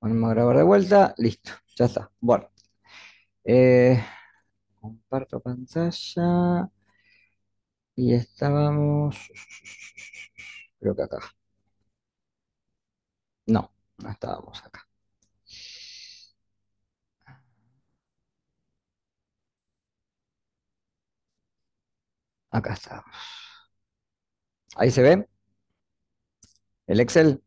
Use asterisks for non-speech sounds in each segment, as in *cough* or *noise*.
ponemos a grabar de vuelta. Listo, ya está. Bueno. Eh, comparto pantalla. Y estábamos. Creo que acá. No, no estábamos acá. Acá estamos. Ahí se ve el Excel.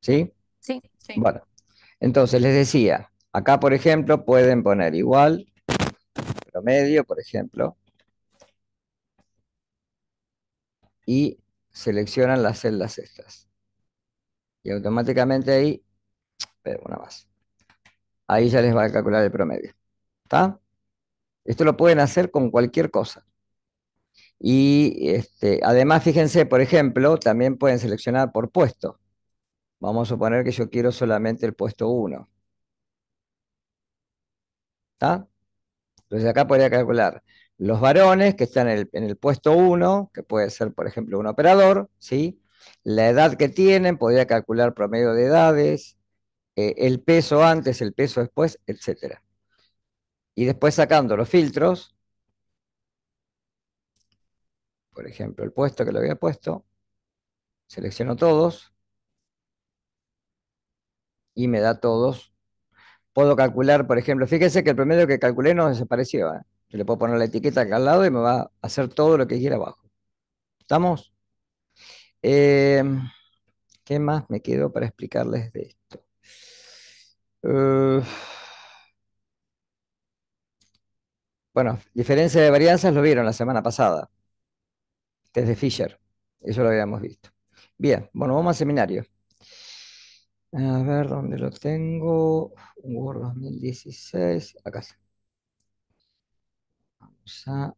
¿Sí? Sí, sí. Bueno, entonces les decía, acá por ejemplo pueden poner igual, promedio por ejemplo, y seleccionan las celdas estas. Y automáticamente ahí, una más, ahí ya les va a calcular el promedio. ¿Está? Esto lo pueden hacer con cualquier cosa. Y este, además, fíjense, por ejemplo, también pueden seleccionar por puesto. Vamos a suponer que yo quiero solamente el puesto 1. ¿Está? Entonces acá podría calcular los varones que están en el, puesto 1, que puede ser, por ejemplo, un operador, ¿sí? La edad que tienen, podría calcular promedio de edades, eh, el peso antes, el peso después, etc. Y después sacando los filtros, por ejemplo, el puesto que lo había puesto, selecciono todos, y me da todos. Puedo calcular, por ejemplo, fíjense que el promedio que calculé no desapareció. ¿eh? Yo le puedo poner la etiqueta acá al lado y me va a hacer todo lo que quiera abajo. ¿Estamos? Eh, ¿Qué más me quedo para explicarles de esto? bueno, diferencia de varianzas lo vieron la semana pasada. Desde Fisher. Eso lo habíamos visto. Bien, bueno, vamos al seminario. A ver dónde lo tengo. Word 2016. Acá está. Vamos a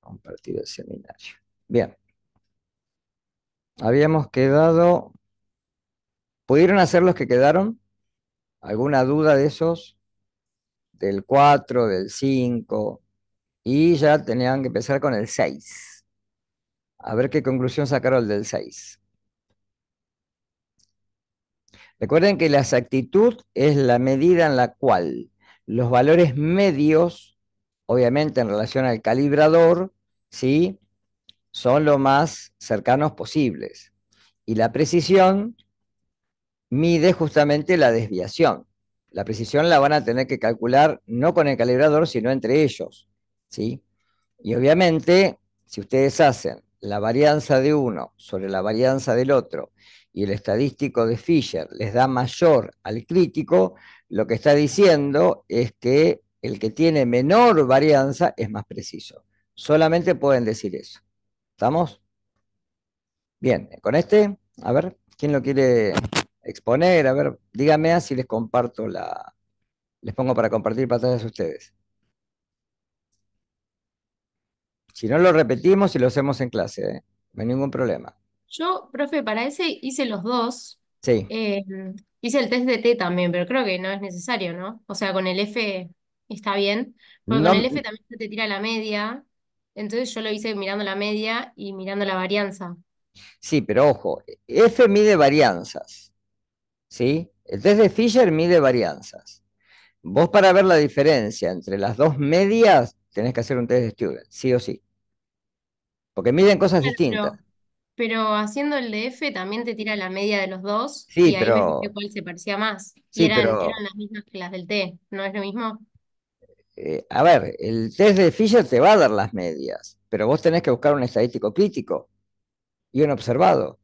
compartir el seminario. Bien. Habíamos quedado. ¿Pudieron hacer los que quedaron? ¿Alguna duda de esos? Del 4, del 5. Y ya tenían que empezar con el 6. A ver qué conclusión sacaron del 6. Recuerden que la exactitud es la medida en la cual los valores medios, obviamente en relación al calibrador, ¿sí? son lo más cercanos posibles. Y la precisión mide justamente la desviación. La precisión la van a tener que calcular no con el calibrador, sino entre ellos. ¿sí? Y obviamente, si ustedes hacen la varianza de uno sobre la varianza del otro y el estadístico de Fisher les da mayor al crítico, lo que está diciendo es que el que tiene menor varianza es más preciso. Solamente pueden decir eso. ¿Estamos? Bien, con este, a ver, ¿quién lo quiere exponer? A ver, dígame así les comparto la... Les pongo para compartir pantallas a ustedes. Si no lo repetimos y lo hacemos en clase, ¿eh? no hay ningún problema. Yo, profe, para ese hice los dos. Sí. Eh, hice el test de T también, pero creo que no es necesario, ¿no? O sea, con el F está bien, con el F también se te tira la media. Entonces yo lo hice mirando la media y mirando la varianza. Sí, pero ojo, F mide varianzas. ¿Sí? El test de Fisher mide varianzas. Vos para ver la diferencia entre las dos medias tenés que hacer un test de student, sí o sí. Porque miden cosas distintas. Pero, haciendo el DF también te tira la media de los dos y ahí pero, cuál se parecía más. y eran, las mismas que las del T, ¿no es lo mismo? Eh, a ver, el test de Fisher te va a dar las medias, pero vos tenés que buscar un estadístico crítico y un observado.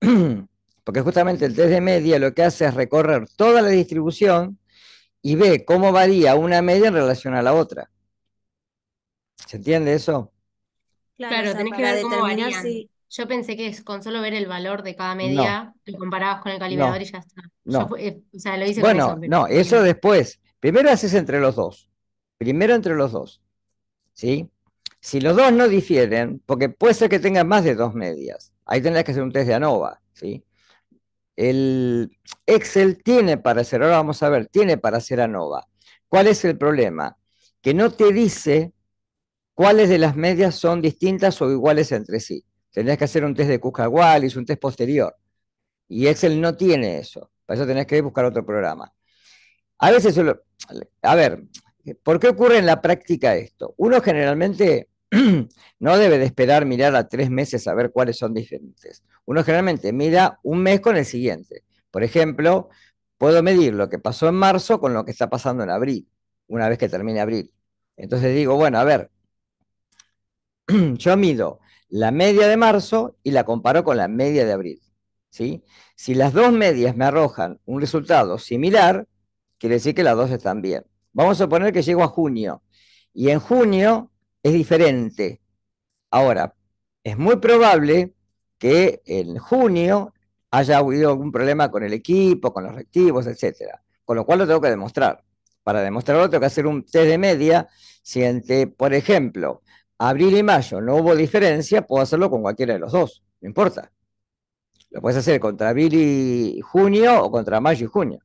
*clears throat* Porque justamente el test de media lo que hace es recorrer toda la distribución y ve cómo varía una media en relación a la otra. ¿Se entiende eso? Claro, tenés que ver cómo varían. Yo pensé que es con solo ver el valor de cada media, y comparabas con el calibrador y ya está. Eh, o sea, lo hice bueno, eso, no, eso después. Primero haces entre los dos. Primero entre los dos. ¿Sí? Si los dos no difieren, porque puede ser que tengan más de dos medias. Ahí tendrás que hacer un test de ANOVA, ¿sí? El Excel tiene para hacer, ahora vamos a ver, tiene para hacer ANOVA. ¿Cuál es el problema? Que no te dice cuáles de las medias son distintas o iguales entre sí. Tendrías que hacer un test de Cusca wallis un test posterior. Y Excel no tiene eso. Para eso tenés que buscar otro programa. A veces, solo, a ver, ¿por qué ocurre en la práctica esto? Uno generalmente *clears throat* no debe de esperar mirar a tres meses a ver cuáles son diferentes. Uno generalmente mira un mes con el siguiente. Por ejemplo, puedo medir lo que pasó en marzo con lo que está pasando en abril, una vez que termine abril. Entonces digo, bueno, a ver, *clears throat* yo mido la media de marzo y la comparo con la media de abril. ¿sí? Si las dos medias me arrojan un resultado similar, quiere decir que las dos están bien. Vamos a suponer que llego a junio y en junio es diferente. Ahora, es muy probable que en junio haya habido algún problema con el equipo, con los reactivos, etc. Con lo cual lo tengo que demostrar. Para demostrarlo tengo que hacer un test de media si entre, por ejemplo, abril y mayo no hubo diferencia, puedo hacerlo con cualquiera de los dos, no importa. Lo puedes hacer contra abril y junio o contra mayo y junio.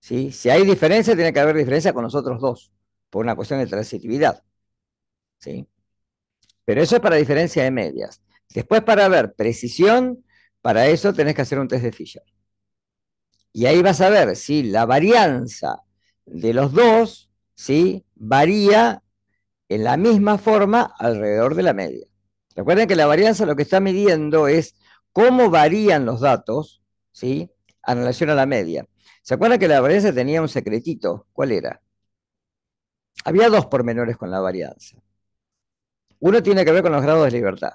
¿Sí? Si hay diferencia, tiene que haber diferencia con los otros dos, por una cuestión de transitividad. ¿Sí? Pero eso es para diferencia de medias. Después, para ver precisión, para eso tenés que hacer un test de Fisher. Y ahí vas a ver si la varianza de los dos ¿sí? varía en la misma forma alrededor de la media. Recuerden que la varianza lo que está midiendo es cómo varían los datos, ¿sí? En relación a la media. ¿Se acuerdan que la varianza tenía un secretito? ¿Cuál era? Había dos pormenores con la varianza. Uno tiene que ver con los grados de libertad.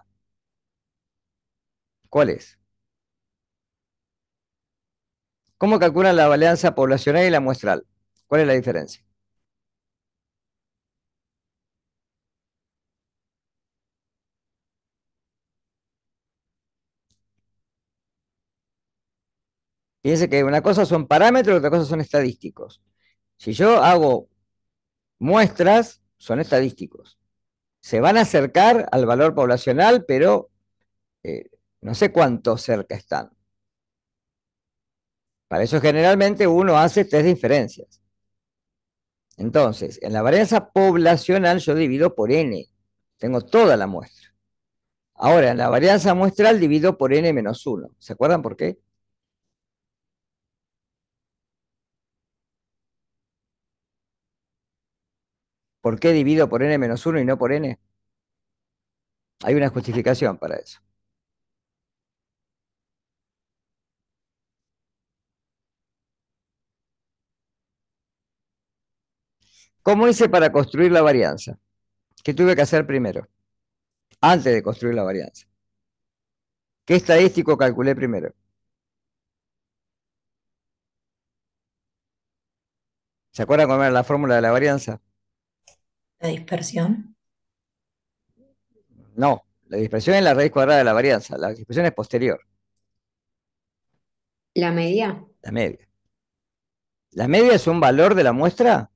¿Cuál es? ¿Cómo calculan la varianza poblacional y la muestral? ¿Cuál es la diferencia? Fíjense que una cosa son parámetros, otra cosa son estadísticos. Si yo hago muestras, son estadísticos. Se van a acercar al valor poblacional, pero eh, no sé cuánto cerca están. Para eso generalmente uno hace tres diferencias. Entonces, en la varianza poblacional yo divido por n. Tengo toda la muestra. Ahora, en la varianza muestral divido por n menos 1. ¿Se acuerdan por qué? ¿Por qué divido por n menos 1 y no por n? Hay una justificación para eso. ¿Cómo hice para construir la varianza? ¿Qué tuve que hacer primero? Antes de construir la varianza. ¿Qué estadístico calculé primero? ¿Se acuerdan cómo era la fórmula de la varianza? ¿La dispersión? No, la dispersión es la raíz cuadrada de la varianza, la dispersión es posterior. ¿La media? La media. ¿La media es un valor de la muestra?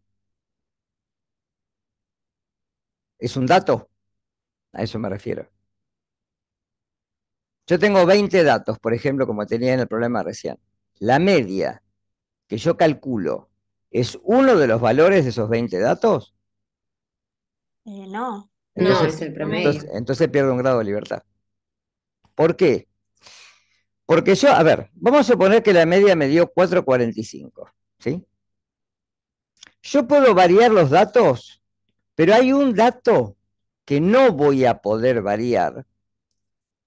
¿Es un dato? A eso me refiero. Yo tengo 20 datos, por ejemplo, como tenía en el problema recién. La media que yo calculo es uno de los valores de esos 20 datos. Eh, no. Entonces, no, es el promedio. Entonces, pierdo un grado de libertad. ¿Por qué? Porque yo, a ver, vamos a suponer que la media me dio 4.45, ¿sí? Yo puedo variar los datos, pero hay un dato que no voy a poder variar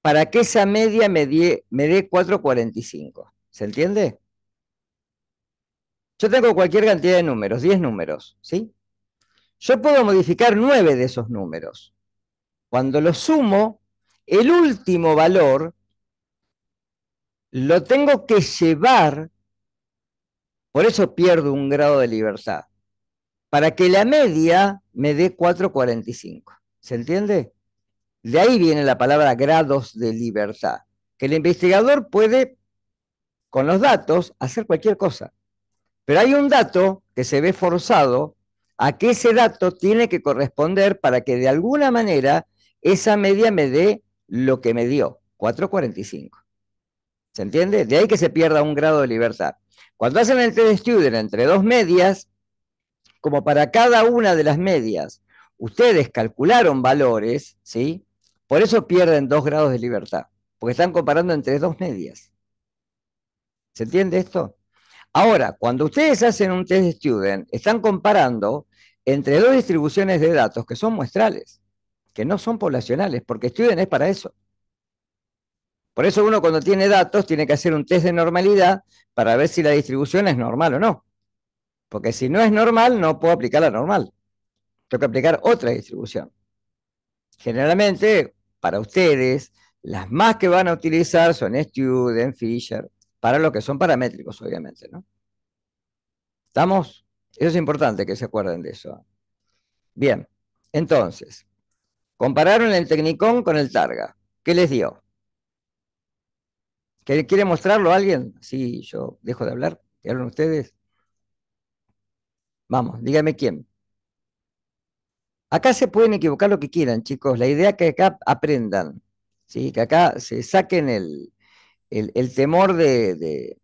para que esa media me, me dé 4.45. ¿Se entiende? Yo tengo cualquier cantidad de números, 10 números, ¿sí? Yo puedo modificar nueve de esos números. Cuando los sumo, el último valor lo tengo que llevar, por eso pierdo un grado de libertad, para que la media me dé 4,45. ¿Se entiende? De ahí viene la palabra grados de libertad, que el investigador puede, con los datos, hacer cualquier cosa. Pero hay un dato que se ve forzado a que ese dato tiene que corresponder para que de alguna manera esa media me dé lo que me dio, 4.45. ¿Se entiende? De ahí que se pierda un grado de libertad. Cuando hacen el test de student entre dos medias, como para cada una de las medias ustedes calcularon valores, ¿sí? Por eso pierden dos grados de libertad, porque están comparando entre dos medias. ¿Se entiende esto? Ahora, cuando ustedes hacen un test de student, están comparando entre dos distribuciones de datos que son muestrales, que no son poblacionales, porque Student es para eso. Por eso uno cuando tiene datos tiene que hacer un test de normalidad para ver si la distribución es normal o no. Porque si no es normal, no puedo aplicar la normal. Tengo que aplicar otra distribución. Generalmente, para ustedes, las más que van a utilizar son Student, Fisher, para lo que son paramétricos, obviamente, ¿no? ¿Estamos? Eso es importante que se acuerden de eso. Bien, entonces, compararon el Tecnicón con el Targa. ¿Qué les dio? ¿Quiere mostrarlo a alguien? Sí, yo dejo de hablar. ¿Qué hablan ustedes? Vamos, dígame quién. Acá se pueden equivocar lo que quieran, chicos. La idea es que acá aprendan, ¿sí? que acá se saquen el, temor de,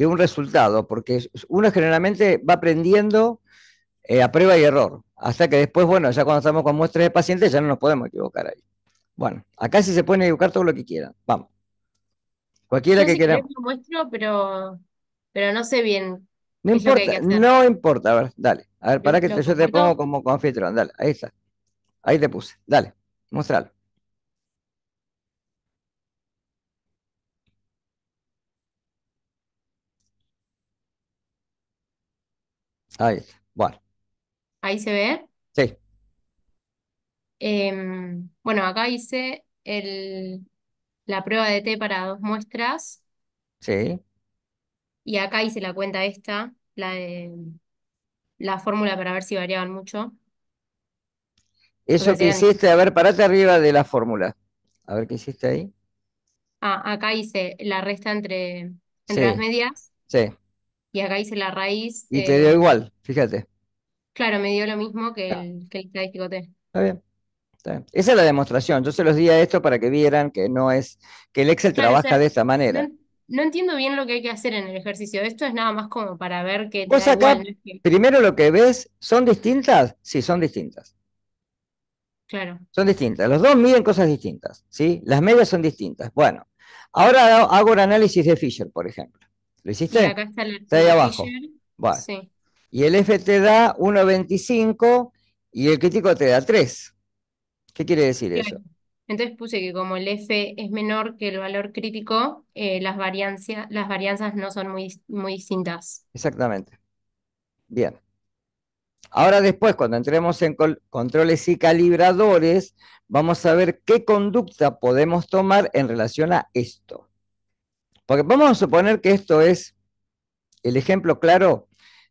de un resultado, porque uno generalmente va aprendiendo eh, a prueba y error, hasta que después, bueno, ya cuando estamos con muestras de pacientes ya no nos podemos equivocar ahí. Bueno, acá sí se pueden equivocar todo lo que quieran, vamos. Cualquiera que si quiera. muestro, pero, pero no sé bien no importa, no importa, a ver, dale. A ver, para que yo te pongo como, confitrón. dale, ahí está. Ahí te puse, dale, mostralo. Ahí, bueno, Ahí se ve. sí, em, bueno, acá hice el- la prueba de T para dos muestras sí, y acá hice la cuenta esta, la de la fórmula para ver si variaban mucho. eso que hiciste, a ver, parate arriba de la fórmula, a ver qué hiciste ahí, ah, acá hice la resta entre, entre las medias sí, y acá hice la raíz. Y te dio igual, fíjate. Claro, me dio lo mismo que el, que el estadístico T. está bien, Esa es la demostración. Yo se los di a esto para que vieran que no es, que el Excel trabaja de esta manera. no entiendo bien lo que hay que hacer en el ejercicio. Esto es nada más como para ver que primero lo que ves, ¿son distintas? Sí, son distintas. claro, Son distintas. Los dos miden cosas distintas, ¿sí? Las medias son distintas. Bueno, ahora hago un análisis de Fisher, por ejemplo. ¿Lo hiciste? está, ahí abajo. Y el F te da 1,25 y el crítico te da 3. ¿Qué quiere decir eso? Entonces puse que como el F es menor que el valor crítico, eh, las, las varianzas no son muy, muy distintas. Exactamente. Bien. Ahora después, cuando entremos en controles y calibradores, vamos a ver qué conducta podemos tomar en relación a esto. Porque vamos a suponer que esto es el ejemplo claro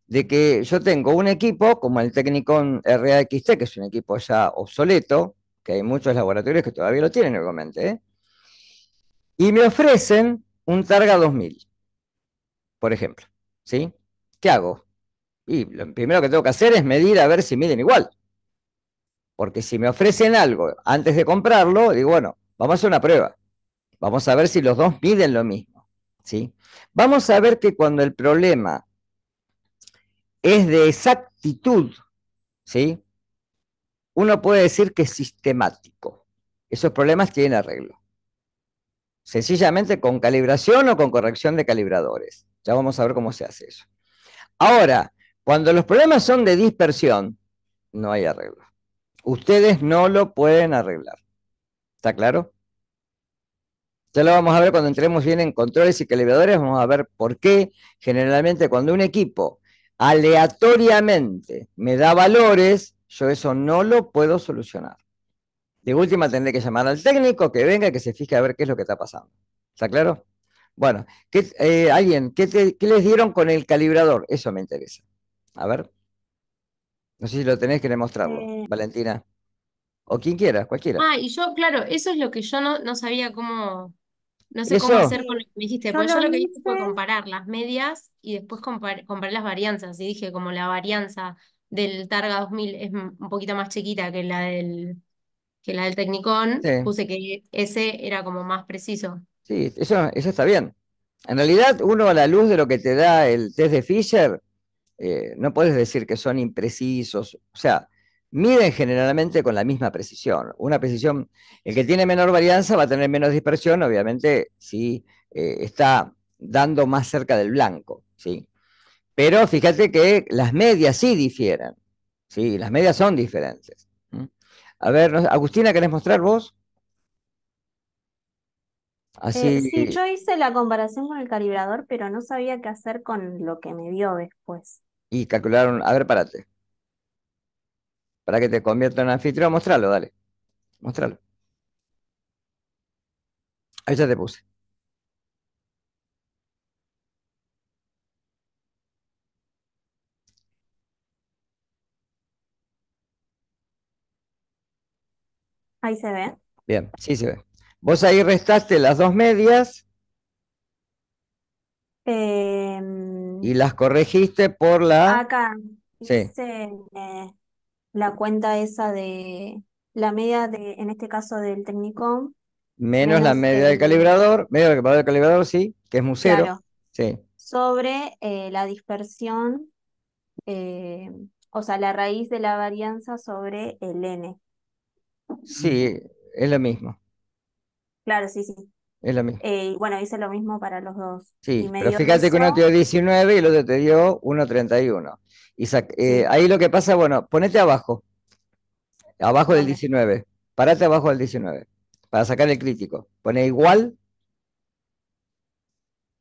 de que yo tengo un equipo como el Technicon RAXT, que es un equipo ya obsoleto, que hay muchos laboratorios que todavía lo tienen, obviamente, y me ofrecen un Targa 2000, por ejemplo. ¿sí? ¿Qué hago? Y lo primero que tengo que hacer es medir a ver si miden igual. Porque si me ofrecen algo antes de comprarlo, digo, bueno, vamos a hacer una prueba. Vamos a ver si los dos miden lo mismo. ¿sí? Vamos a ver que cuando el problema es de exactitud, ¿sí? Uno puede decir que es sistemático. Esos problemas tienen arreglo. Sencillamente con calibración o con corrección de calibradores. Ya vamos a ver cómo se hace eso. Ahora, cuando los problemas son de dispersión, no hay arreglo. Ustedes no lo pueden arreglar. ¿Está claro? Ya lo vamos a ver cuando entremos bien en controles y calibradores, vamos a ver por qué generalmente cuando un equipo aleatoriamente me da valores, yo eso no lo puedo solucionar. De última tendré que llamar al técnico que venga y que se fije a ver qué es lo que está pasando. ¿Está claro? Bueno, ¿qué, eh, alguien, ¿qué, les dieron con el calibrador? Eso me interesa. A ver. No sé si lo tenés que demostrar, eh. Valentina. O quien quiera, cualquiera. Ah, y yo, claro, eso es lo que yo no, no sabía cómo, no sé cómo hacer con lo que me dijiste, porque yo lo que hice fue comparar las medias y después comparar las varianzas y dije como la varianza del Targa 2000 es un poquito más chiquita que la del que la del Technicon, puse que ese era como más preciso. Sí, eso, eso está bien. En realidad, uno a la luz de lo que te da el test de Fisher, eh, no puedes decir que son imprecisos. O sea, miden generalmente con la misma precisión. Una precisión, el que tiene menor varianza va a tener menos dispersión, obviamente, si eh, está dando más cerca del blanco, ¿sí? Pero fíjate que las medias sí difieren, ¿sí? Las medias son diferentes. A ver, Agustina, ¿querés mostrar vos? Eh, sí, yo hice la comparación con el calibrador, pero no sabía qué hacer con lo que me dio después. Y calcularon, a ver, párate para que te convierta en anfitrión, Mostralo, dale. Mostralo. Ahí ya te puse. Ahí se ve. Bien, sí se ve. Vos ahí restaste las dos medias. Em, y las corregiste por la. Acá. Sí. Eh, la cuenta esa de la media de, en este caso del Technicom. Menos, la media eh, del calibrador, media del calibrador, sí, que es museo. sí. Sobre eh, la dispersión, eh, o sea, la raíz de la varianza sobre el n. Sí, es lo mismo. Claro, sí, sí. Es lo mismo. Eh, bueno, hice lo mismo para los dos. Sí, pero fíjate que uno te dio 19 y el otro te dio 1,31. Y eh, ahí lo que pasa, bueno, ponete abajo, abajo del 19, parate abajo del 19, para sacar el crítico. Pone igual,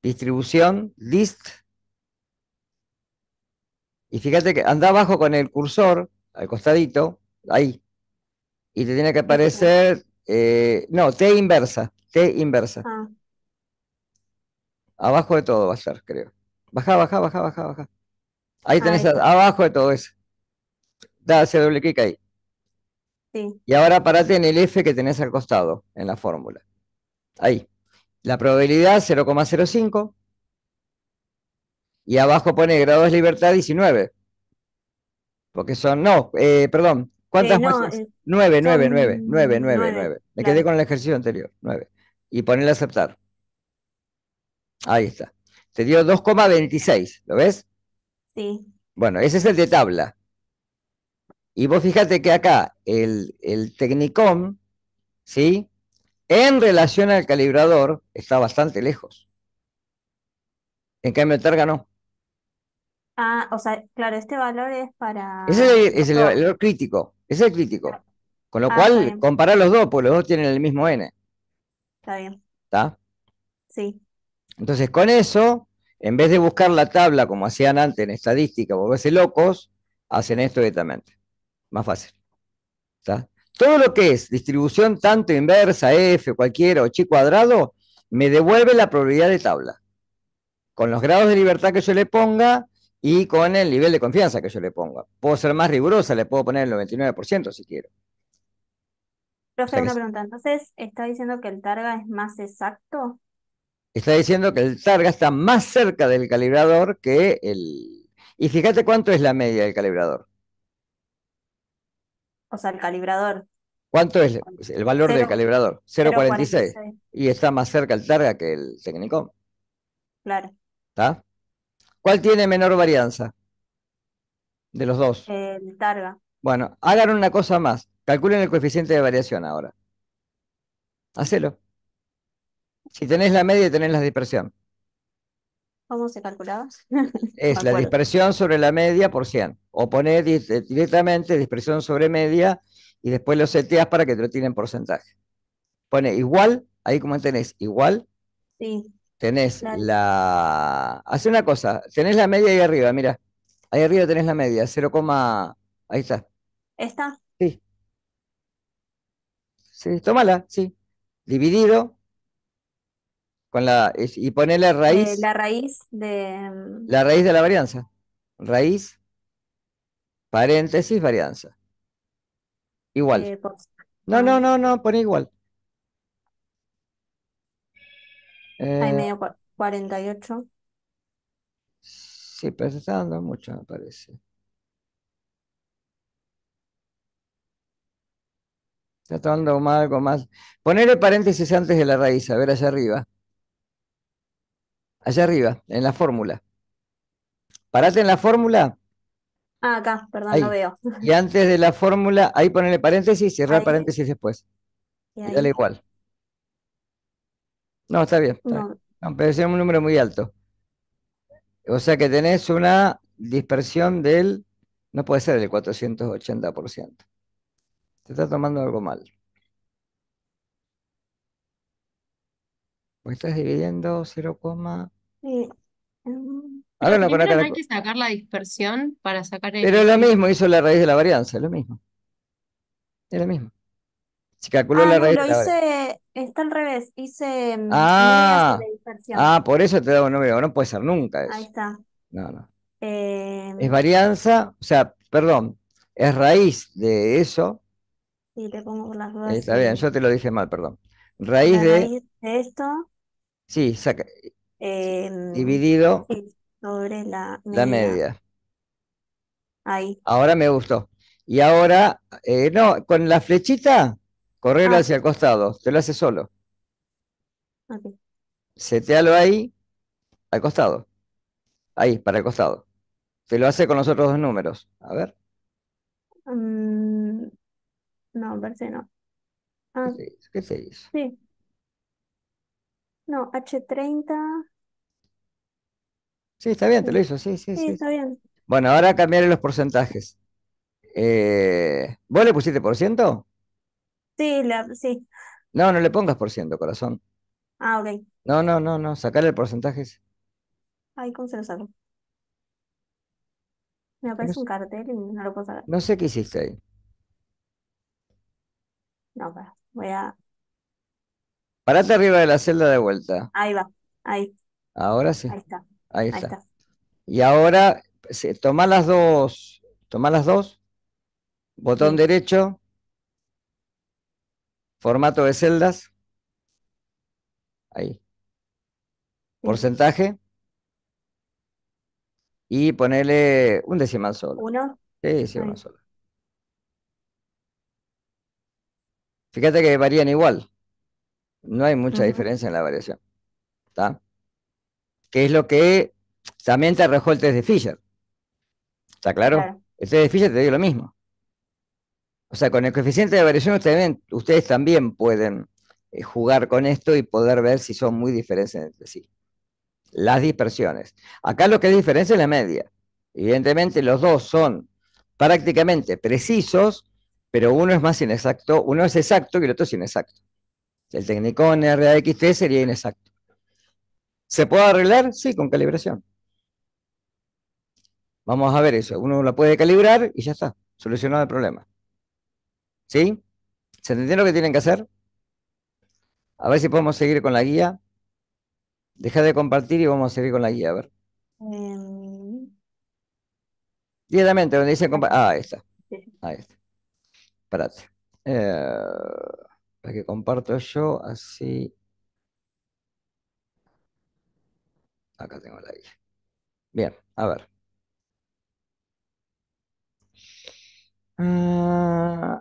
distribución, list, y fíjate que anda abajo con el cursor, al costadito, ahí, y te tiene que aparecer, eh, no, T inversa. T inversa. Ah. Abajo de todo va a ser, creo. Baja, baja, baja, baja, baja. Ahí tenés abajo de todo eso. Da, hacia doble clic ahí. Sí. Y ahora parate en el F que tenés al costado, en la fórmula. Ahí. La probabilidad 0,05. Y abajo pone grados de libertad 19. Porque son, no, eh, perdón, ¿Cuántas eh, muestras? más? 9, 9, 9, 9, 9, 9, Me quedé con el ejercicio anterior, 9 y ponerle a aceptar. Ahí está. Te dio 2,26, ¿lo ves? Sí. Bueno, ese es el de tabla. Y vos fíjate que acá el, el ¿sí? En relación al calibrador, está bastante lejos. En cambio, Targa no. Ah, o sea, claro, este valor es para... Ese es el, valor crítico, ese es el crítico. Con lo ah, cual, comparar los dos, pues los dos tienen el mismo N. Está bien. ¿Está? Sí. Entonces, con eso, en vez de buscar la tabla como hacían antes en estadística, volverse locos, hacen esto directamente. Más fácil. ¿Está? Todo lo que es distribución tanto inversa, F, cualquiera, o chi cuadrado, me devuelve la probabilidad de tabla. Con los grados de libertad que yo le ponga y con el nivel de confianza que yo le ponga. Puedo ser más rigurosa, le puedo poner el 99% si quiero pregunta. Entonces, ¿está diciendo que el targa es más exacto? Está diciendo que el targa está más cerca del calibrador que el... Y fíjate cuánto es la media del calibrador. O sea, el calibrador. ¿Cuánto es el valor del calibrador? 0.46. Y está más cerca el targa que el técnico. Claro. ¿Está? ¿Cuál tiene menor varianza? De los dos. El targa. Bueno, hagan una cosa más. Calculen el coeficiente de variación ahora. Hacelo. Si tenés la media, tenés la dispersión. ¿Cómo se calculaba? es *laughs* la dispersión sobre la media por 100. O ponés eh, directamente dispersión sobre media y después lo seteas para que te lo tienen porcentaje. Pone igual, ahí como tenés, igual. Sí. Tenés la... Hace una cosa, tenés la media ahí arriba, mira. Ahí arriba tenés la media, 0, ahí está. ¿Está? Sí. Sí, tómala, sí. Dividido con la y ponerle eh, raíz. la raíz de. Mm, la raíz de la varianza. Raíz, paréntesis, varianza. Igual. Eh, no, no, no, no, pone igual. hay eh, medio 48. Sí, pero se está dando mucho, me parece. tomando más, algo más. el paréntesis antes de la raíz, a ver allá arriba. Allá arriba, en la fórmula. Parate en la fórmula. Ah, acá, perdón, no veo. Y antes de la fórmula, ahí ponerle paréntesis, y cerrar paréntesis después. Y, dale igual. No, está bien. Está no. pero es un número muy alto. O sea que tenés una dispersión del, no puede ser del 480% se está tomando algo mal. pues estás dividiendo 0, Sí. Mm. Ahora Pero hay que sacar la dispersión para sacar el... Pero lo mismo hizo la raíz de la varianza, es lo mismo. Es lo mismo. Se calculó ah, la raíz hice, está al revés, hice mm, Ah, dispersión. ah, por eso te da un número No puede ser nunca Ahí está. No, no. Eh, es varianza, o sea, perdón, es raíz de eso y te pongo las dos Está bien, yo te lo dije mal, perdón. Raíz, de, esto. Sí, saca. dividido sobre la media. Ahí. Ahora me gustó. Y ahora, eh, no, con la flechita, correr ah. hacia el costado. Te lo hace solo. Okay. Setealo ahí, al costado. Ahí, para el costado. Te lo hace con los otros dos números. A ver. Mm, no, verse no. Ah, ¿Qué se hizo? sí. No, H30. Sí, está bien, te lo hizo, sí, sí, sí. está bien. Bueno, ahora cambiaré los porcentajes. Eh, ¿Vos le pusiste por ciento? Sí, sí. No, no le pongas por ciento, corazón. Ah, ok. No, no, no, no, sacar el porcentaje. Ay, ¿cómo se lo saco? Me aparece un cartel y no lo puedo sacar. No sé qué hiciste ahí. No, voy a. Parate arriba de la celda de vuelta. Ahí va, ahí. Ahora sí. Ahí está. Ahí, está. Y ahora, toma las dos. Toma las dos. Botón derecho. Formato de celdas. Ahí. Porcentaje. Y ponele un decimal solo. ¿Uno? Sí, sí, uno solo. Fíjate que varían igual. No hay mucha diferencia en la variación. ¿Está? Que es lo que también te arrojó el test de Fisher. ¿Está claro? El test de Fisher te dio lo mismo. O sea, con el coeficiente de variación ustedes, también pueden eh, jugar con esto y poder ver si son muy diferentes entre sí. Las dispersiones. Acá lo que es diferencia es la media. Evidentemente los dos son prácticamente precisos, pero uno es más inexacto, uno es exacto y el otro es inexacto. El Technicon RAXT sería inexacto. ¿Se puede arreglar? Sí, con calibración. Vamos a ver eso. Uno la puede calibrar y ya está. Solucionado el problema. ¿Sí? ¿Se entiende lo que tienen que hacer? A ver si podemos seguir con la guía. Deja de compartir y vamos a seguir con la guía. A ver. Em. Directamente, donde dice... compartir. Ah, ahí está. Ahí está. Espérate. Eh, que comparto yo, así. Acá tengo la guía. Bien, a ver. Ah,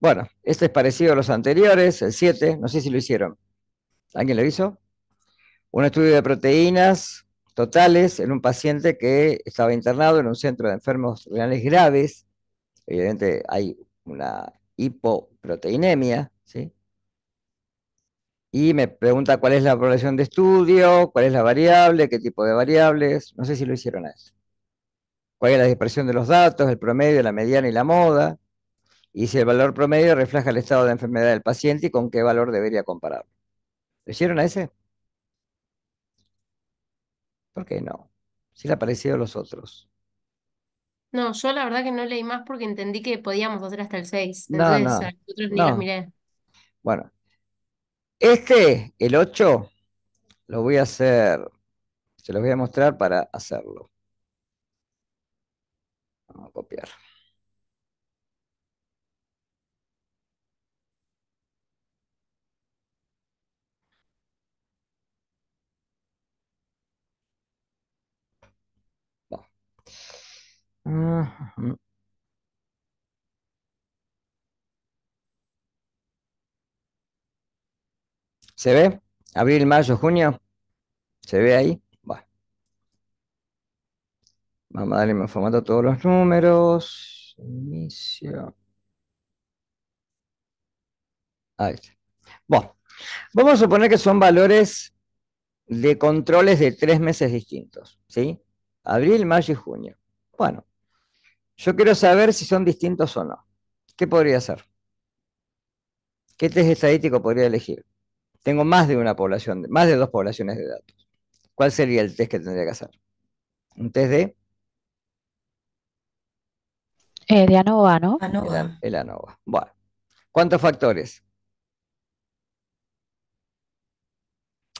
bueno, este es parecido a los anteriores, el 7, no sé si lo hicieron. ¿Alguien lo hizo? Un estudio de proteínas totales en un paciente que estaba internado en un centro de enfermos reales graves Evidentemente hay una hipoproteinemia, ¿sí? Y me pregunta cuál es la población de estudio, cuál es la variable, qué tipo de variables. No sé si lo hicieron a eso. Cuál es la dispersión de los datos, el promedio, la mediana y la moda. Y si el valor promedio refleja el estado de enfermedad del paciente y con qué valor debería compararlo. ¿Lo hicieron a ese? ¿Por qué no? Si le a los otros. No, yo la verdad que no leí más porque entendí que podíamos hacer hasta el 6. No, Bueno, este, el 8, lo voy a hacer, se los voy a mostrar para hacerlo. Vamos a copiar. ¿Se ve? Abril, mayo, junio. ¿Se ve ahí? Bueno, vamos a darle un formato a todos los números. Inicio. Ahí Bueno, vamos a suponer que son valores de controles de tres meses distintos, ¿sí? Abril, mayo y junio. Bueno, yo quiero saber si son distintos o no. ¿Qué podría hacer? ¿Qué test estadístico podría elegir? Tengo más de una población, más de dos poblaciones de datos. ¿Cuál sería el test que tendría que hacer? ¿Un test de? Eh, de ANOVA, ¿no? ANOVA. el ANOVA. Bueno. ¿Cuántos factores?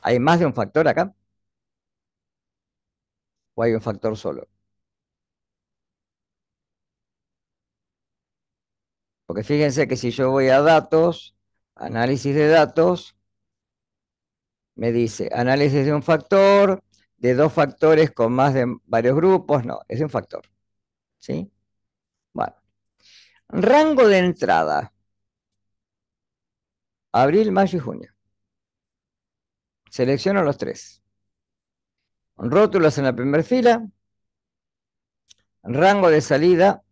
¿Hay más de un factor acá? ¿O hay un factor solo? Porque fíjense que si yo voy a datos, análisis de datos, me dice análisis de un factor, de dos factores con más de varios grupos, no, es un factor. ¿Sí? Bueno. Rango de entrada. Abril, mayo y junio. Selecciono los tres. Rótulos en la primera fila. Rango de salida,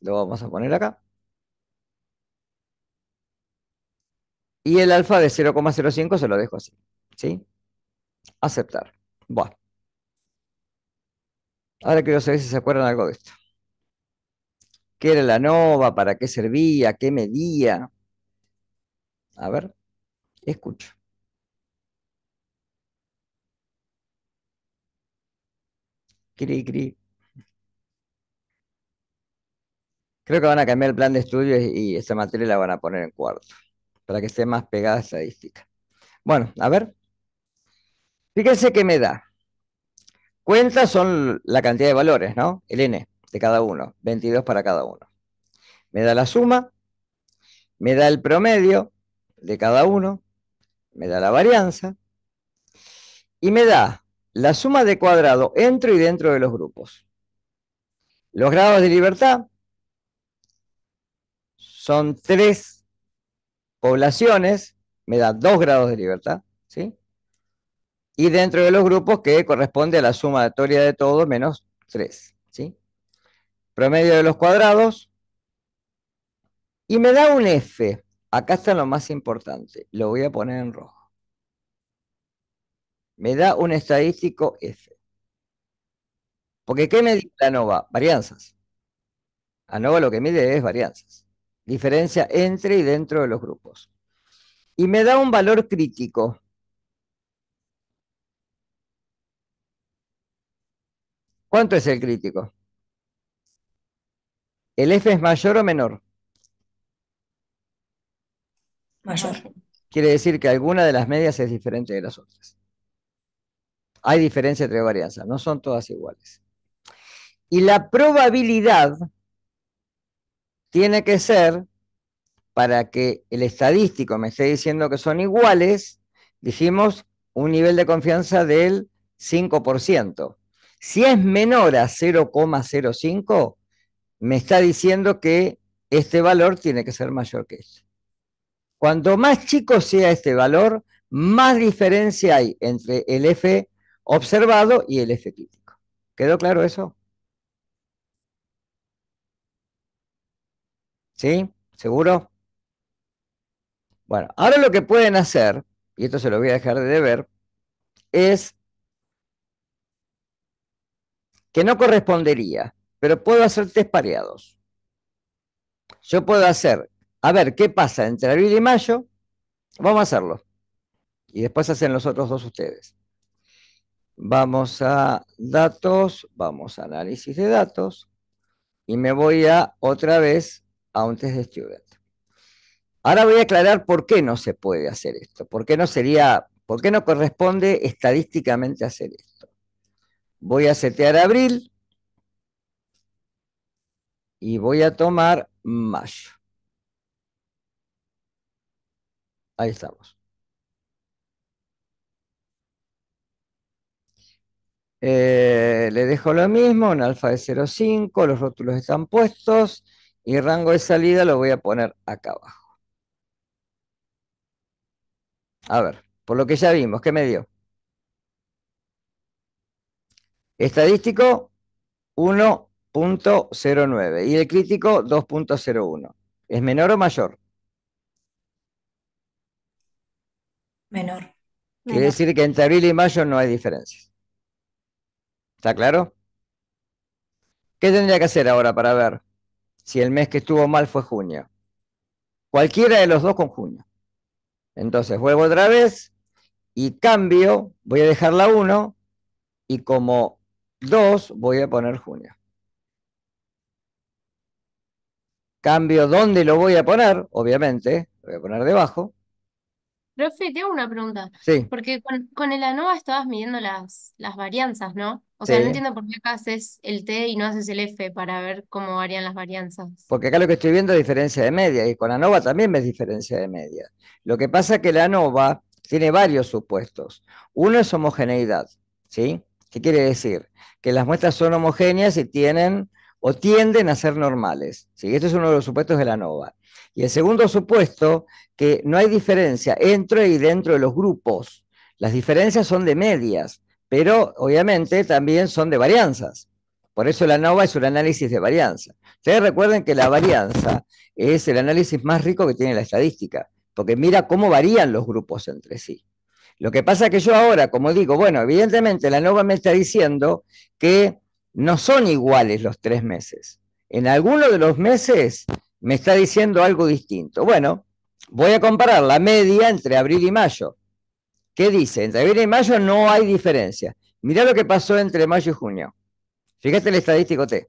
lo vamos a poner acá. Y el alfa de 0,05 se lo dejo así. ¿Sí? Aceptar. Bueno. Ahora quiero saber si se acuerdan algo de esto. ¿Qué era la nova? ¿Para qué servía? ¿Qué medía? A ver, escucho. Cri, Creo que van a cambiar el plan de estudios y esta materia la van a poner en cuarto para que esté más pegada a estadística. Bueno, a ver. Fíjense qué me da. Cuentas son la cantidad de valores, ¿no? El n de cada uno, 22 para cada uno. Me da la suma, me da el promedio de cada uno, me da la varianza y me da la suma de cuadrado dentro y dentro de los grupos. Los grados de libertad son 3 poblaciones, me da dos grados de libertad, ¿sí? Y dentro de los grupos que corresponde a la sumatoria de todos menos 3, ¿sí? Promedio de los cuadrados. Y me da un F. Acá está lo más importante. Lo voy a poner en rojo. Me da un estadístico F. Porque ¿qué me la ANOVA? Varianzas. ANOVA lo que mide es varianzas diferencia entre y dentro de los grupos. Y me da un valor crítico. ¿Cuánto es el crítico? ¿El F es mayor o menor? Mayor. Quiere decir que alguna de las medias es diferente de las otras. Hay diferencia entre varianzas, no son todas iguales. Y la probabilidad tiene que ser para que el estadístico me esté diciendo que son iguales, dijimos un nivel de confianza del 5%. Si es menor a 0,05, me está diciendo que este valor tiene que ser mayor que este. Cuanto más chico sea este valor, más diferencia hay entre el F observado y el F crítico. ¿Quedó claro eso? ¿Sí? ¿Seguro? Bueno, ahora lo que pueden hacer, y esto se lo voy a dejar de ver, es que no correspondería, pero puedo hacer test pareados. Yo puedo hacer, a ver, ¿qué pasa entre abril y mayo? Vamos a hacerlo. Y después hacen los otros dos ustedes. Vamos a datos, vamos a análisis de datos, y me voy a otra vez de Student. Ahora voy a aclarar por qué no se puede hacer esto, por qué no sería, por qué no corresponde estadísticamente hacer esto. Voy a setear abril y voy a tomar mayo. Ahí estamos. Eh, le dejo lo mismo, un alfa de 0,5, los rótulos están puestos. Y rango de salida lo voy a poner acá abajo. A ver, por lo que ya vimos, ¿qué me dio? Estadístico 1.09 y el crítico 2.01. ¿Es menor o mayor? Menor. menor. Quiere decir que entre abril y mayo no hay diferencias. ¿Está claro? ¿Qué tendría que hacer ahora para ver? si el mes que estuvo mal fue junio. Cualquiera de los dos con junio. Entonces vuelvo otra vez y cambio, voy a dejar la 1 y como 2 voy a poner junio. Cambio dónde lo voy a poner, obviamente, voy a poner debajo. Profe, te una pregunta, porque con, con el ANOVA estabas midiendo las, las varianzas, ¿no? O sea, no entiendo por qué acá haces el T y no haces el F para ver cómo varían las varianzas. Porque acá lo que estoy viendo es diferencia de media, y con ANOVA también ves diferencia de media. Lo que pasa es que la ANOVA tiene varios supuestos. Uno es homogeneidad, ¿sí? ¿Qué quiere decir? Que las muestras son homogéneas y tienen o tienden a ser normales. ¿sí? Este es uno de los supuestos de la ANOVA. Y el segundo supuesto, que no hay diferencia entre y dentro de los grupos. Las diferencias son de medias, pero obviamente también son de varianzas. Por eso la NOVA es un análisis de varianza. Ustedes recuerden que la varianza es el análisis más rico que tiene la estadística, porque mira cómo varían los grupos entre sí. Lo que pasa es que yo ahora, como digo, bueno, evidentemente la NOVA me está diciendo que no son iguales los tres meses. En alguno de los meses me está diciendo algo distinto. Bueno, voy a comparar la media entre abril y mayo. ¿Qué dice? Entre abril y mayo no hay diferencia. Mirá lo que pasó entre mayo y junio. Fíjate el estadístico T.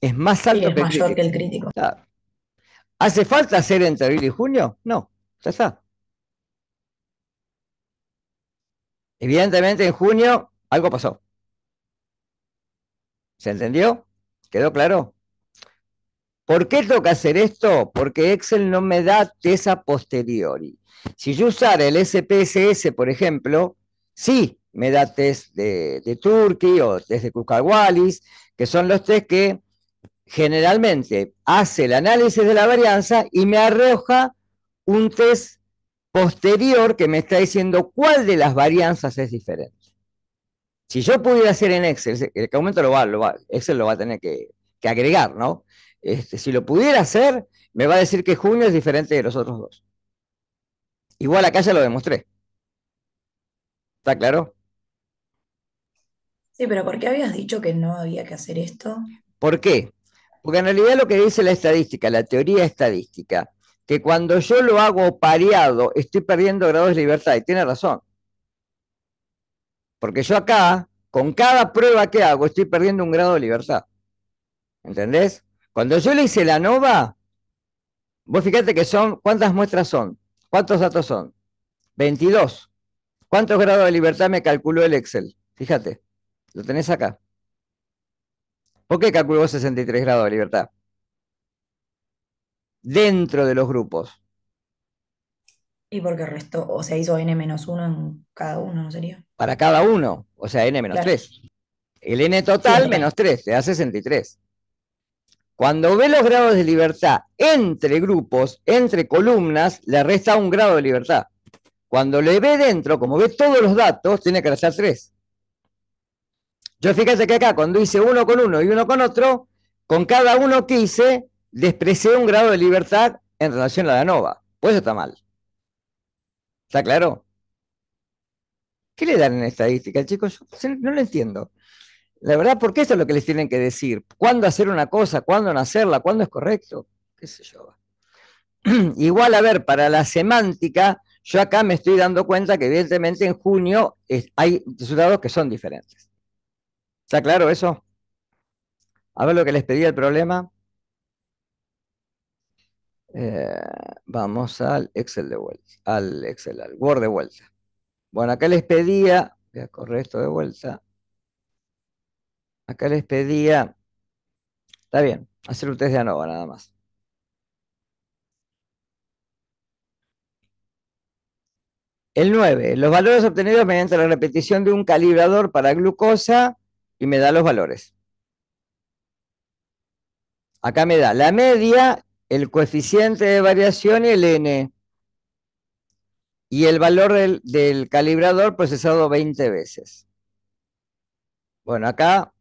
Es más alto que, mayor el que, el crítico. ¿Hace falta hacer entre abril y junio? No, ya está. Evidentemente en junio algo pasó. ¿Se entendió? ¿Quedó claro? ¿Por qué toca hacer esto? Porque Excel no me da a posteriori. Si yo usara el SPSS, por ejemplo, sí me da test de, de Turkey o test de wallis que son los test que generalmente hace el análisis de la varianza y me arroja un test posterior que me está diciendo cuál de las varianzas es diferente. Si yo pudiera hacer en Excel, el aumento lo va, Excel lo va a tener que, agregar, ¿no? Este, si lo pudiera hacer, me va a decir que junio es diferente de los otros dos. Igual acá ya lo demostré. ¿Está claro? Sí, pero ¿por qué habías dicho que no había que hacer esto? ¿Por qué? Porque en realidad lo que dice la estadística, la teoría estadística, que cuando yo lo hago pareado, estoy perdiendo grados de libertad, y tiene razón. Porque yo acá, con cada prueba que hago, estoy perdiendo un grado de libertad. ¿Entendés? Cuando yo le hice la nova, vos fíjate que son, ¿cuántas muestras son? ¿Cuántos datos son? 22. ¿Cuántos grados de libertad me calculó el Excel? Fíjate, lo tenés acá. ¿Por qué calculó 63 grados de libertad? Dentro de los grupos. Y porque restó, o sea, hizo n-1 en cada uno, ¿no sería? Para cada uno, o sea, n-3. El n total menos 3, te da 63. Cuando ve los grados de libertad entre grupos, entre columnas, le resta un grado de libertad. Cuando le ve dentro, como ve todos los datos, tiene que restar 3. Yo fíjate que acá, cuando hice uno con uno y uno con otro, con cada uno que hice, desprecié un grado de libertad en relación a la nova. Pues eso está mal. ¿Está claro? ¿Qué le dan en estadística, chicos? no lo entiendo. La verdad, porque eso es lo que les tienen que decir. ¿Cuándo hacer una cosa? ¿Cuándo nacerla? hacerla? ¿Cuándo es correcto? ¿Qué sé yo? *clears throat* Igual, a ver, para la semántica, yo acá me estoy dando cuenta que evidentemente en junio hay resultados que son diferentes. ¿Está claro eso? A ver lo que les pedía el problema. Eh, vamos al Excel de vuelta, al Excel, al Word de vuelta. Bueno, acá les pedía, voy a correr esto de vuelta. Acá les pedía, está bien, hacer un test de ANOVA nada más. El 9, los valores obtenidos mediante la repetición de un calibrador para glucosa y me da los valores. Acá me da la media el coeficiente de variación y el n. Y el valor del, calibrador procesado 20 veces. Bueno, acá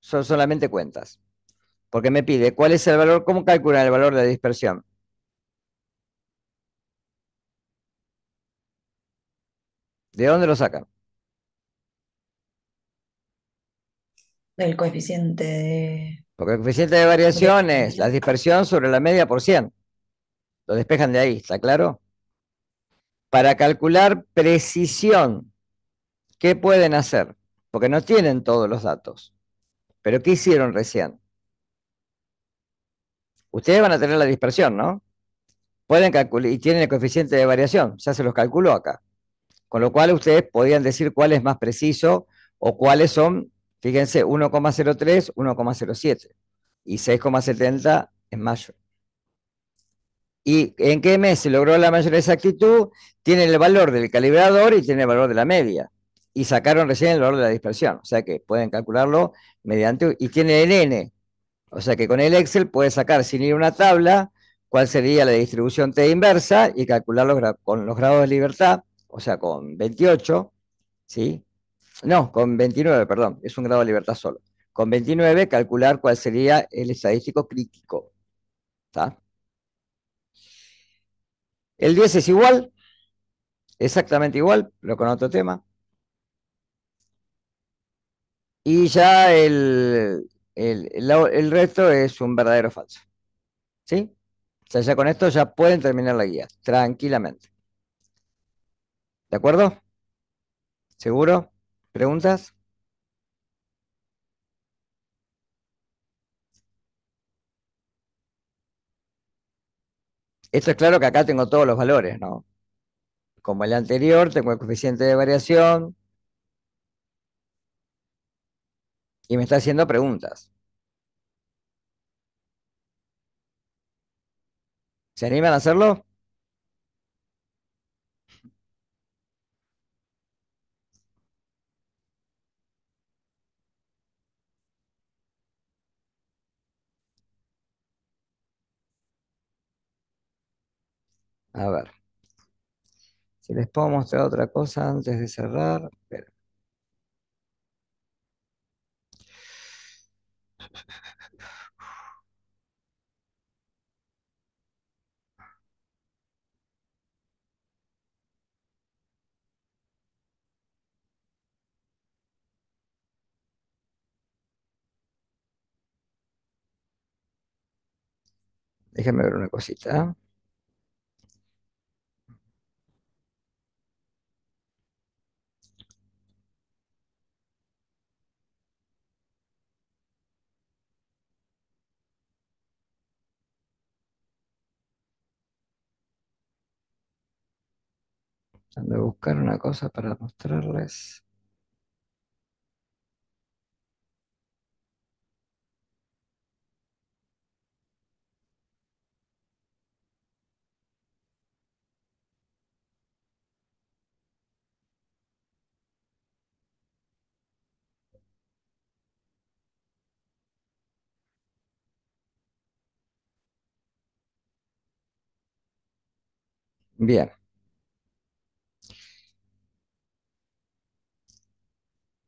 son solamente cuentas. Porque me pide cuál es el valor, cómo calcular el valor de dispersión. ¿De dónde lo sacan? Del coeficiente de porque el coeficiente de variación es la dispersión sobre la media por 100. Lo despejan de ahí, ¿está claro? Para calcular precisión, ¿qué pueden hacer? Porque no tienen todos los datos. Pero ¿qué hicieron recién? Ustedes van a tener la dispersión, ¿no? Pueden calcular y tienen el coeficiente de variación, ya se los calculó acá. Con lo cual ustedes podían decir cuál es más preciso o cuáles son Fíjense, 1,03, 1,07 y 6,70 en mayo. ¿Y en qué mes se logró la mayor exactitud? Tiene el valor del calibrador y tiene el valor de la media. Y sacaron recién el valor de la dispersión. O sea que pueden calcularlo mediante... Y tiene el N. O sea que con el Excel puede sacar sin ir a una tabla cuál sería la distribución T inversa y calcularlo con los grados de libertad, o sea, con 28, ¿sí? No, con 29, perdón, es un grado de libertad solo. Con 29, calcular cuál sería el estadístico crítico. ¿Está? El 10 es igual, exactamente igual, pero con otro tema. Y ya el, el resto es un verdadero falso. ¿Sí? O sea, ya con esto ya pueden terminar la guía, tranquilamente. ¿De acuerdo? ¿Seguro? ¿Preguntas? Esto es claro que acá tengo todos los valores, ¿no? Como el anterior, tengo el coeficiente de variación. Y me está haciendo preguntas. ¿Se animan a hacerlo? A ver. Si les puedo mostrar otra cosa antes de cerrar. Déjenme Déjame ver una cosita. de buscar una cosa para mostrarles. Bien.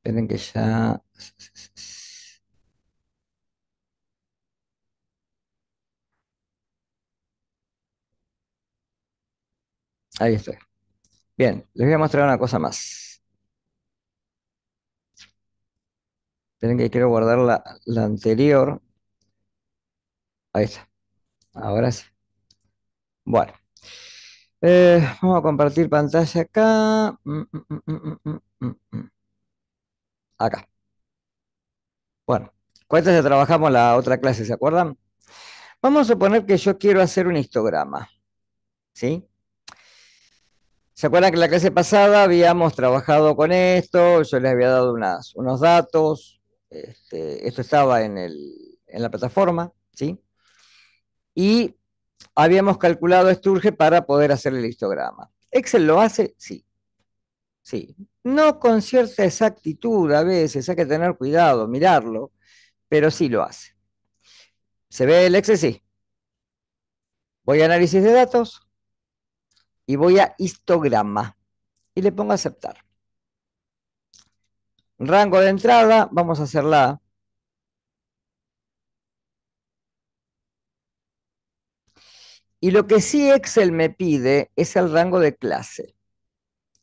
Esperen que ya... Ahí estoy. Bien, les voy a mostrar una cosa más. Esperen que quiero guardar la, anterior. Ahí está. Ahora sí. Bueno. Eh, vamos a compartir pantalla acá. Mm, mm, mm, acá. Bueno, ¿cuántas ya trabajamos la otra clase? ¿Se acuerdan? Vamos a suponer que yo quiero hacer un histograma. ¿Sí? ¿Se acuerdan que la clase pasada habíamos trabajado con esto? Yo les había dado unos datos. Este, esto estaba en, la plataforma, ¿sí? Y habíamos calculado Sturge para poder hacer el histograma. ¿Excel lo hace? Sí. Sí no con cierta exactitud a veces, hay que tener cuidado, mirarlo, pero sí lo hace. ¿Se ve el Excel? Sí. Voy a análisis de datos y voy a histograma y le pongo aceptar. Rango de entrada, vamos a hacerla. Y lo que sí Excel me pide es el rango de clase.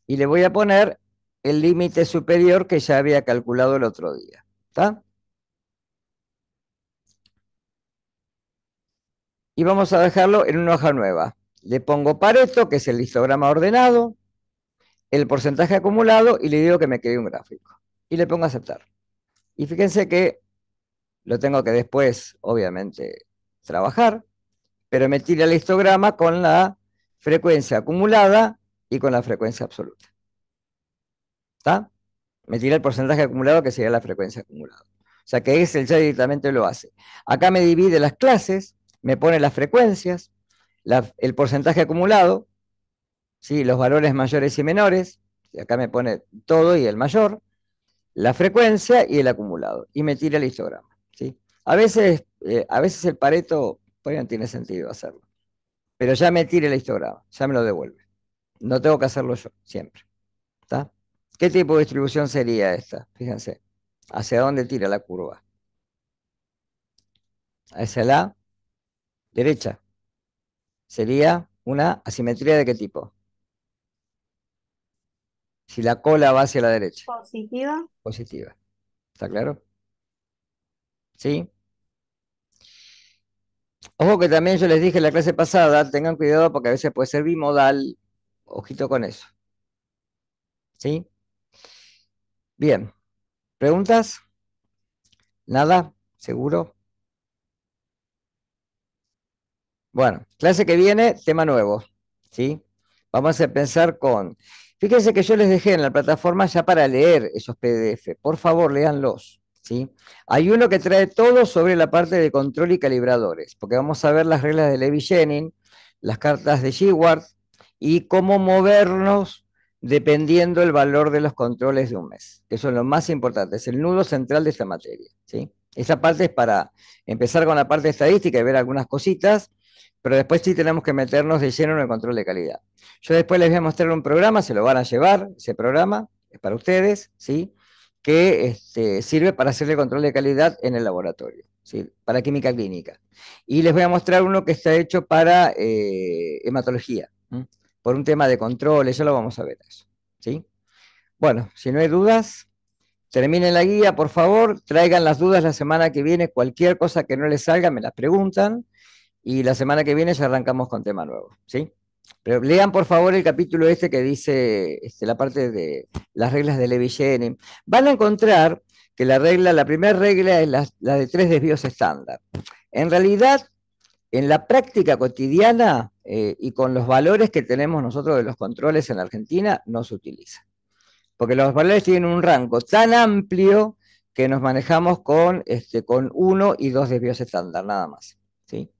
Y le voy a poner el límite superior que ya había calculado el otro día. ¿Está? Y vamos a dejarlo en una hoja nueva. Le pongo Pareto, que es el histograma ordenado, el porcentaje acumulado y le digo que me quede un gráfico. Y le pongo aceptar. Y fíjense que lo tengo que después, obviamente, trabajar, pero me tira el histograma con la frecuencia acumulada y con la frecuencia absoluta. ¿Está? Me tira el porcentaje acumulado que sería la frecuencia acumulada. O sea que Excel ya directamente lo hace. Acá me divide las clases, me pone las frecuencias, el porcentaje acumulado, ¿sí? los valores mayores y menores, acá me pone todo y el mayor, la frecuencia y el acumulado, y me tira el histograma. ¿sí? A, veces, eh, a veces el pareto, pues no tiene sentido hacerlo, pero ya me tira el histograma, ya me lo devuelve. No tengo que hacerlo yo, siempre. ¿Está? ¿Qué tipo de distribución sería esta? Fíjense, ¿hacia dónde tira la curva? Hacia la derecha. Sería una asimetría de qué tipo? Si la cola va hacia la derecha. Positiva. Positiva. ¿Está claro? ¿Sí? Ojo que también yo les dije en la clase pasada, tengan cuidado porque a veces puede ser bimodal. Ojito con eso. ¿Sí? Bien. ¿Preguntas? ¿Nada? ¿Seguro? Bueno, clase que viene, tema nuevo. ¿Sí? Vamos a empezar con. Fíjense que yo les dejé en la plataforma ya para leer esos PDF. Por favor, léanlos. ¿sí? Hay uno que trae todo sobre la parte de control y calibradores, porque vamos a ver las reglas de Levi Jenning, las cartas de Sheward y cómo movernos dependiendo el valor de los controles de un mes, que son los más importantes, es el nudo central de esta materia. ¿sí? Esa parte es para empezar con la parte estadística y ver algunas cositas, pero después sí tenemos que meternos de lleno en el control de calidad. Yo después les voy a mostrar un programa, se lo van a llevar, ese programa es para ustedes, ¿sí? que este, sirve para hacer control de calidad en el laboratorio, ¿sí? para química clínica. Y les voy a mostrar uno que está hecho para eh, hematología por un tema de control, ya lo vamos a ver eso. ¿sí? Bueno, si no hay dudas, terminen la guía, por favor, traigan las dudas la semana que viene, cualquier cosa que no les salga, me las preguntan, y la semana que viene ya arrancamos con tema nuevo, ¿sí? Pero lean por favor el capítulo este que dice este, la parte de las reglas de levy Jenin. Van a encontrar que la regla, la primera regla es la, la de tres desvíos estándar. En realidad, en la práctica cotidiana, eh, y con los valores que tenemos nosotros de los controles en la Argentina no se utiliza. Porque los valores tienen un rango tan amplio que nos manejamos con, este, con uno y dos desvíos estándar, nada más. ¿sí?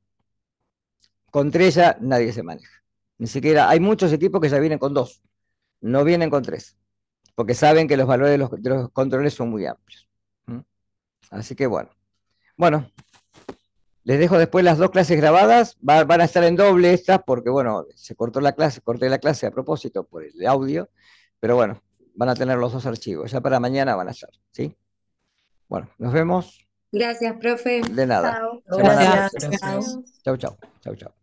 Con tres ya nadie se maneja. Ni siquiera, hay muchos equipos que ya vienen con dos, no vienen con tres, porque saben que los valores de los, controles son muy amplios. Así que bueno. Bueno, les dejo después las dos clases grabadas, van a estar en doble estas, porque bueno, se cortó la clase, corté la clase a propósito por el audio, pero bueno, van a tener los dos archivos, ya para mañana van a estar, ¿sí? Bueno, nos vemos. Gracias, profe. De nada. Chao. Gracias. Chao, chao. Chao, chao.